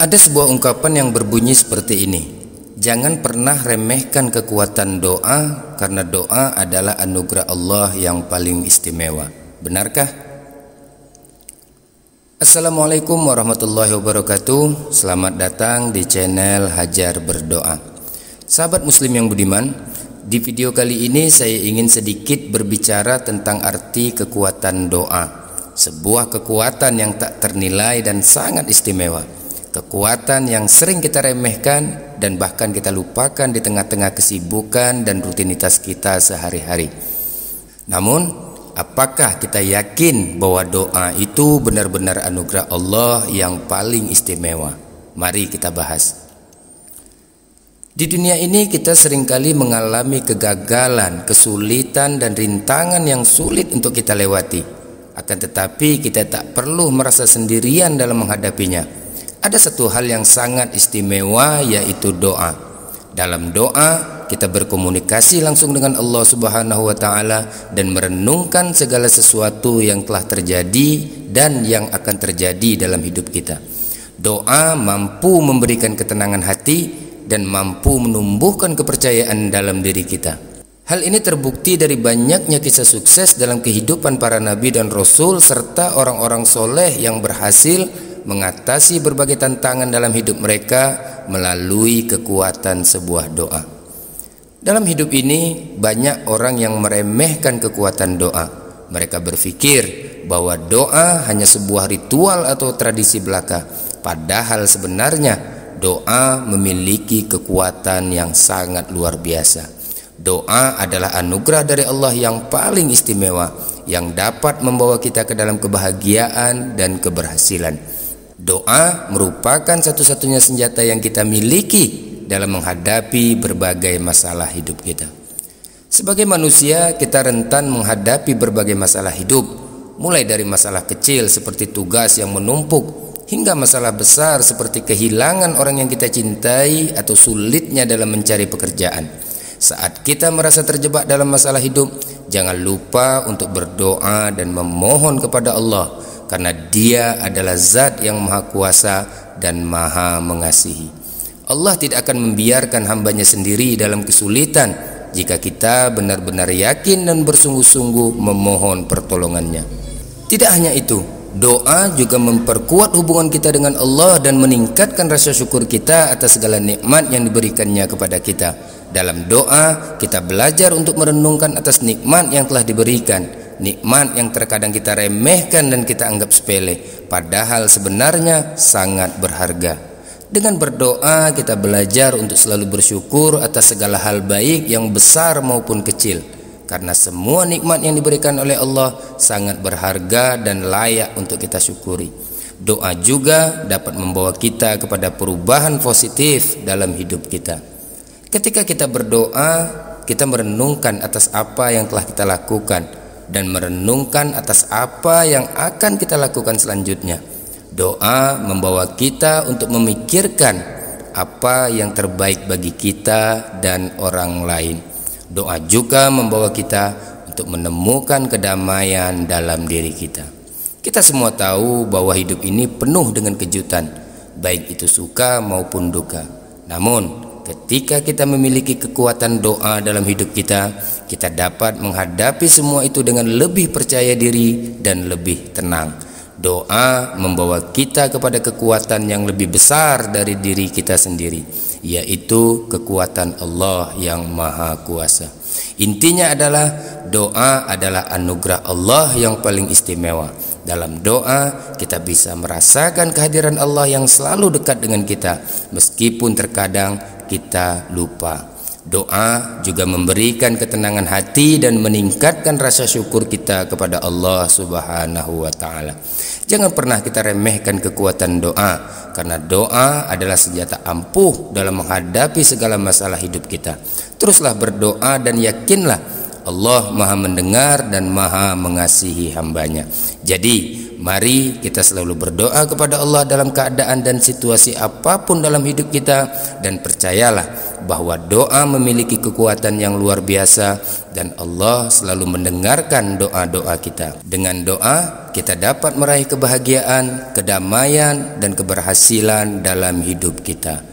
Ada sebuah ungkapan yang berbunyi seperti ini Jangan pernah remehkan kekuatan doa Karena doa adalah anugerah Allah yang paling istimewa Benarkah? Assalamualaikum warahmatullahi wabarakatuh Selamat datang di channel Hajar Berdoa Sahabat muslim yang budiman Di video kali ini saya ingin sedikit berbicara tentang arti kekuatan doa Sebuah kekuatan yang tak ternilai dan sangat istimewa kekuatan yang sering kita remehkan dan bahkan kita lupakan di tengah-tengah kesibukan dan rutinitas kita sehari-hari. Namun, apakah kita yakin bahwa doa itu benar-benar anugerah Allah yang paling istimewa? Mari kita bahas. Di dunia ini kita seringkali mengalami kegagalan, kesulitan dan rintangan yang sulit untuk kita lewati. Akan tetapi kita tak perlu merasa sendirian dalam menghadapinya ada satu hal yang sangat istimewa yaitu doa. Dalam doa kita berkomunikasi langsung dengan Allah Subhanahu wa taala dan merenungkan segala sesuatu yang telah terjadi dan yang akan terjadi dalam hidup kita. Doa mampu memberikan ketenangan hati dan mampu menumbuhkan kepercayaan dalam diri kita. Hal ini terbukti dari banyaknya kisah sukses dalam kehidupan para nabi dan rasul serta orang-orang soleh yang berhasil mengatasi berbagai tantangan dalam hidup mereka melalui kekuatan sebuah doa. Dalam hidup ini banyak orang yang meremehkan kekuatan doa. Mereka berpikir bahwa doa hanya sebuah ritual atau tradisi belaka, padahal sebenarnya doa memiliki kekuatan yang sangat luar biasa. Doa adalah anugerah dari Allah yang paling istimewa yang dapat membawa kita ke dalam kebahagiaan dan keberhasilan. Doa merupakan satu-satunya senjata yang kita miliki dalam menghadapi berbagai masalah hidup kita. Sebagai manusia, kita rentan menghadapi berbagai masalah hidup, mulai dari masalah kecil seperti tugas yang menumpuk hingga masalah besar seperti kehilangan orang yang kita cintai atau sulitnya dalam mencari pekerjaan. Saat kita merasa terjebak dalam masalah hidup, jangan lupa untuk berdoa dan memohon kepada Allah karena Dia adalah Zat yang Maha Kuasa dan Maha Mengasihi. Allah tidak akan membiarkan hambanya sendiri dalam kesulitan jika kita benar-benar yakin dan bersungguh-sungguh memohon pertolongannya. Tidak hanya itu, doa juga memperkuat hubungan kita dengan Allah dan meningkatkan rasa syukur kita atas segala nikmat yang diberikannya kepada kita. Dalam doa, kita belajar untuk merenungkan atas nikmat yang telah diberikan nikmat yang terkadang kita remehkan dan kita anggap sepele padahal sebenarnya sangat berharga dengan berdoa kita belajar untuk selalu bersyukur atas segala hal baik yang besar maupun kecil karena semua nikmat yang diberikan oleh Allah sangat berharga dan layak untuk kita syukuri. Doa juga dapat membawa kita kepada perubahan positif dalam hidup kita. Ketika kita berdoa, kita merenungkan atas apa yang telah kita lakukan dan merenungkan atas apa yang akan kita lakukan selanjutnya. Doa membawa kita untuk memikirkan apa yang terbaik bagi kita dan orang lain. Doa juga membawa kita untuk menemukan kedamaian dalam diri kita. Kita semua tahu bahwa hidup ini penuh dengan kejutan, baik itu suka maupun duka. Namun, ketika kita memiliki kekuatan doa dalam hidup kita, kita dapat menghadapi semua itu dengan lebih percaya diri dan lebih tenang. Doa membawa kita kepada kekuatan yang lebih besar dari diri kita sendiri, yaitu kekuatan Allah yang Maha Kuasa. Intinya adalah doa adalah anugerah Allah yang paling istimewa. Dalam doa, kita bisa merasakan kehadiran Allah yang selalu dekat dengan kita, meskipun terkadang kita lupa. Doa juga memberikan ketenangan hati dan meningkatkan rasa syukur kita kepada Allah Subhanahu wa taala. Jangan pernah kita remehkan kekuatan doa karena doa adalah senjata ampuh dalam menghadapi segala masalah hidup kita. Teruslah berdoa dan yakinlah Allah maha mendengar dan maha mengasihi hambanya jadi mari kita selalu berdoa kepada Allah dalam keadaan dan situasi apapun dalam hidup kita dan percayalah bahwa doa memiliki kekuatan yang luar biasa dan Allah selalu mendengarkan doa-doa kita dengan doa kita dapat meraih kebahagiaan, kedamaian dan keberhasilan dalam hidup kita